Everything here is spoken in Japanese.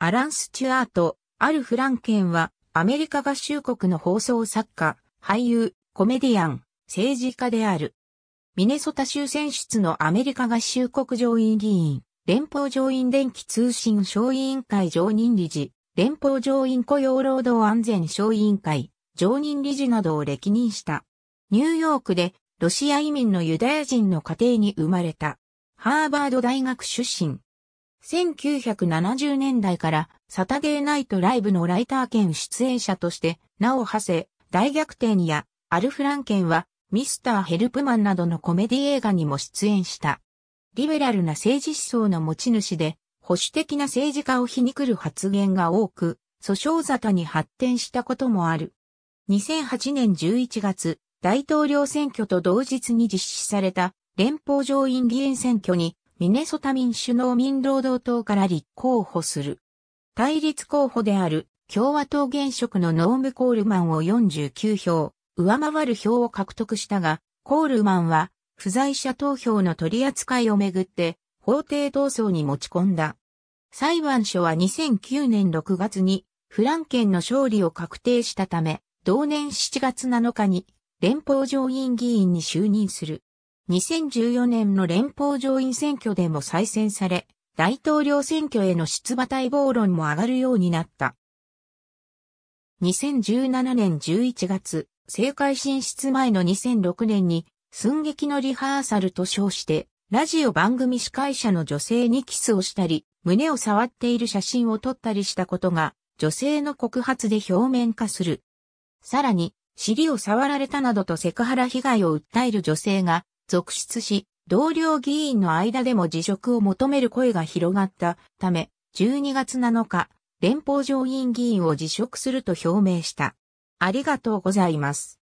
アラン・スチュアート、アル・フランケンは、アメリカ合衆国の放送作家、俳優、コメディアン、政治家である。ミネソタ州選出のアメリカ合衆国上院議員、連邦上院電気通信小委員会常任理事、連邦上院雇用労働安全小委員会、常任理事などを歴任した。ニューヨークで、ロシア移民のユダヤ人の家庭に生まれた。ハーバード大学出身。1970年代からサタゲーナイトライブのライター兼出演者として名を馳せ、大逆転やアルフランケンはミスターヘルプマンなどのコメディ映画にも出演した。リベラルな政治思想の持ち主で、保守的な政治家を皮肉る発言が多く、訴訟沙汰に発展したこともある。2008年11月、大統領選挙と同日に実施された連邦上院議員選挙にミネソタ民主農民労働党から立候補する。対立候補である共和党現職のノーム・コールマンを49票、上回る票を獲得したが、コールマンは不在者投票の取り扱いをめぐって法廷闘争に持ち込んだ。裁判所は2009年6月にフランケンの勝利を確定したため、同年7月7日に連邦上院議員に就任する。2014年の連邦上院選挙でも再選され、大統領選挙への出馬待望論も上がるようになった。2017年11月、政界進出前の2006年に、寸劇のリハーサルと称して、ラジオ番組司会者の女性にキスをしたり、胸を触っている写真を撮ったりしたことが、女性の告発で表面化する。さらに、尻を触られたなどとセクハラ被害を訴える女性が続出し、同僚議員の間でも辞職を求める声が広がったため、12月7日、連邦上院議員を辞職すると表明した。ありがとうございます。